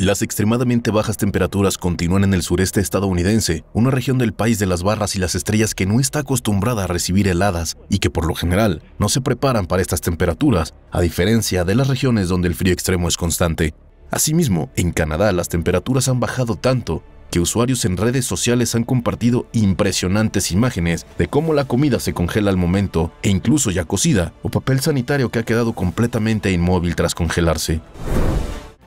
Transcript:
Las extremadamente bajas temperaturas continúan en el sureste estadounidense, una región del país de las barras y las estrellas que no está acostumbrada a recibir heladas y que por lo general no se preparan para estas temperaturas, a diferencia de las regiones donde el frío extremo es constante. Asimismo, en Canadá las temperaturas han bajado tanto que usuarios en redes sociales han compartido impresionantes imágenes de cómo la comida se congela al momento e incluso ya cocida, o papel sanitario que ha quedado completamente inmóvil tras congelarse.